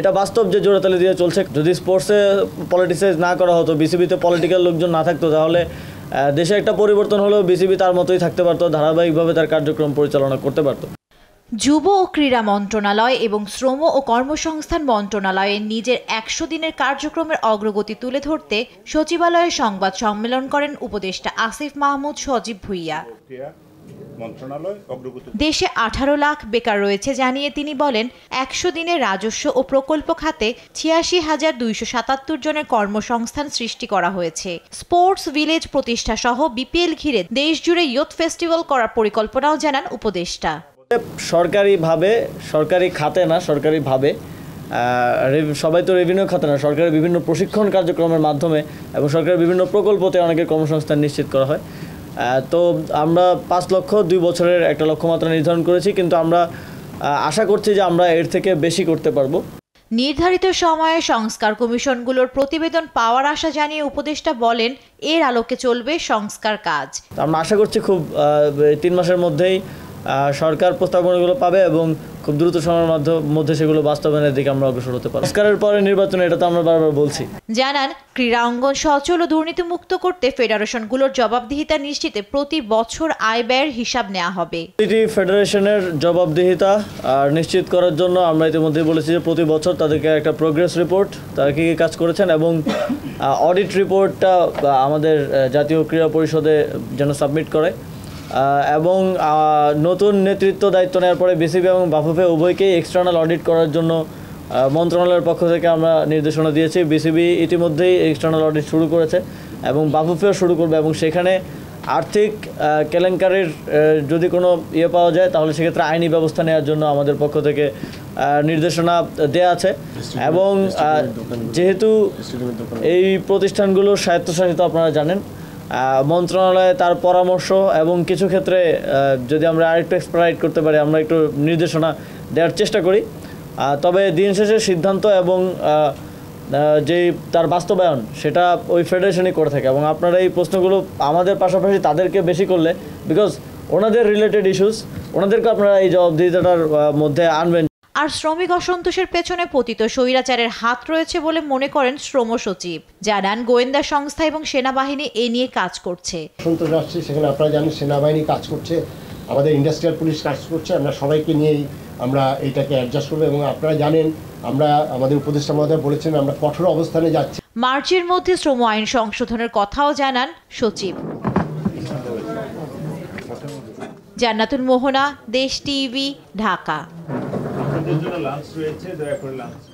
এটা বাস্তব যে জোরাতালি দিয়ে চলছে যদি স্পোর্টসে পলিটিসাইজ না করা হতো বিসিবিতে পলিটিক্যাল লোকজন না থাকতো তাহলে দেশে একটা পরিবর্তন হলেও বিসিবি তার মতোই থাকতে পারতো ধারাবাহিকভাবে তার কার্যক্রম পরিচালনা করতে পারতো যুব ও ক্রীড়া মন্ত্রণালয় এবং শ্রম ও কর্মসংস্থান মন্ত্রণালয়ে নিজের একশো দিনের কার্যক্রমের অগ্রগতি তুলে ধরতে সচিবালয়ে সংবাদ সম্মেলন করেন উপদেষ্টা আসিফ মাহমুদ সজীব ভুইয়া দেশে আঠারো লাখ বেকার রয়েছে জানিয়ে তিনি বলেন একশো দিনে রাজস্ব ও প্রকল্প খাতে ছিয়াশি হাজার দুইশো সাতাত্তর জনের কর্মসংস্থান সৃষ্টি করা হয়েছে স্পোর্টস ভিলেজ প্রতিষ্ঠা সহ বিপিএল ঘিরে দেশ জুড়ে ইয়ুথ ফেস্টিভ্যাল করার পরিকল্পনাও জানান উপদেষ্টা সরকারিভাবে সরকারি খাতে না সরকারিভাবে সবাই তো রেভিনিউ খাতে না সরকারের বিভিন্ন প্রশিক্ষণ কার্যক্রমের মাধ্যমে এবং সরকারের বিভিন্ন প্রকল্পতে অনেকের কর্মসংস্থান নিশ্চিত করা হয় তো আমরা পাঁচ লক্ষ দুই বছরের একটা লক্ষ্যমাত্রা নির্ধারণ করেছি কিন্তু আমরা আশা করছি যে আমরা এর থেকে বেশি করতে পারবো নির্ধারিত সময়ে সংস্কার কমিশনগুলোর প্রতিবেদন পাওয়ার আশা জানিয়ে উপদেষ্টা বলেন এর আলোকে চলবে সংস্কার কাজ আমরা আশা করছি খুব তিন মাসের মধ্যেই সরকার প্রস্তাবনাগুলো পাবে এবং খুব দ্রুত সময়ের মধ্যে সেগুলো বাস্তবায়নের দিকে আমরা অগ্রসর হতে পারি সংস্কারের পরে নির্বাচনে এটা তো আমরা বারবার বলছি জানান ক্রীড়া অঙ্গন সচল ও দুর্নীতিমুক্ত করতে ফেডারেশনগুলোর জবাবদিহিতা নিশ্চিতে প্রতি বছর আয় ব্যয়ের হিসাব নেওয়া হবে প্রতিটি ফেডারেশনের জবাবদিহিতা আর নিশ্চিত করার জন্য আমরা ইতিমধ্যে বলেছি যে প্রতি বছর তাদেরকে একটা প্রোগ্রেস রিপোর্ট তারা কী কী কাজ করেছেন এবং অডিট রিপোর্টটা আমাদের জাতীয় ক্রীড়া পরিষদে যেন সাবমিট করে এবং নতুন নেতৃত্ব দায়িত্ব নেওয়ার পরে বিসিবি এবং বাফুফে উভয়কেই এক্সটার্নাল অডিট করার জন্য মন্ত্রণালয়ের পক্ষ থেকে আমরা নির্দেশনা দিয়েছি বিসিবি ইতিমধ্যেই এক্সটার্নাল অডিট শুরু করেছে এবং বাফুফেও শুরু করবে এবং সেখানে আর্থিক কেলেঙ্কারির যদি কোনো ইয়ে পাওয়া যায় তাহলে সেক্ষেত্রে আইনি ব্যবস্থা নেওয়ার জন্য আমাদের পক্ষ থেকে নির্দেশনা দেয়া আছে এবং যেহেতু এই প্রতিষ্ঠানগুলো স্বায়ত্তশাসিত আপনারা জানেন মন্ত্রণালয়ে তার পরামর্শ এবং কিছু ক্ষেত্রে যদি আমরা আরেকটু এক্সপ্রাইড করতে পারি আমরা একটু নির্দেশনা দেওয়ার চেষ্টা করি তবে দিন শেষে সিদ্ধান্ত এবং যে তার বাস্তবায়ন সেটা ওই ফেডারেশনই করে থাকে এবং আপনারা এই প্রশ্নগুলো আমাদের পাশাপাশি তাদেরকে বেশি করলে বিকজ ওনাদের রিলেটেড ইস্যুস ওনাদেরকে আপনারা এই জবাবদিহিতাটার মধ্যে আনবেন আর শ্রমিক অসন্তোষের পেছনে পতিত স্বৈরাচারের হাত রয়েছে বলে মনে করেন শ্রম সচিব জানান গোয়েন্দা সংস্থা এবং সেনাবাহিনী এ নিয়ে কাজ করছে সন্তোষ আসছে সেখানে আপনারা জানেন সেনাবাহিনী কাজ করছে আমাদের ইন্ডাস্ট্রিয়াল পুলিশ কাজ করছে আমরা সবাইকে নিয়েই আমরা এটাকে অ্যাডজাস্ট করবো এবং আপনারা জানেন আমরা আমাদের উপদেষ্টা মহোদয় বলেছেন আমরা কঠোর অবস্থানে যাচ্ছি মার্চের মধ্যে শ্রম আইন সংশোধনের কথাও জানান সচিব জান্নাতুল মোহনা দেশ টিভি ঢাকা আপনাদের জন্য লাঞ্চ রয়েছে দয়া করে লাঞ্চ